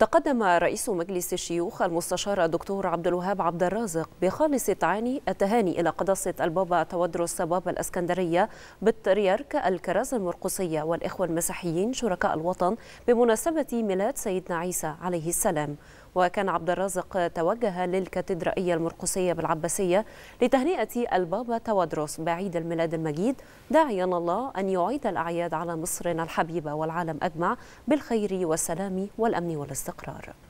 تقدم رئيس مجلس الشيوخ المستشار الدكتور عبد الوهاب عبد الرازق بخالص التعاني التهاني إلى قداسة البابا تودرس بابا الأسكندرية بطريرك الكرازة المرقسية والإخوة المسيحيين شركاء الوطن بمناسبة ميلاد سيدنا عيسى عليه السلام وكان عبد الرازق توجه للكاتدرائية المرقسية بالعباسية لتهنئة البابا توادروس بعيد الميلاد المجيد داعيا الله أن يعيد الأعياد على مصرنا الحبيبة والعالم أجمع بالخير والسلام والأمن والاستقرار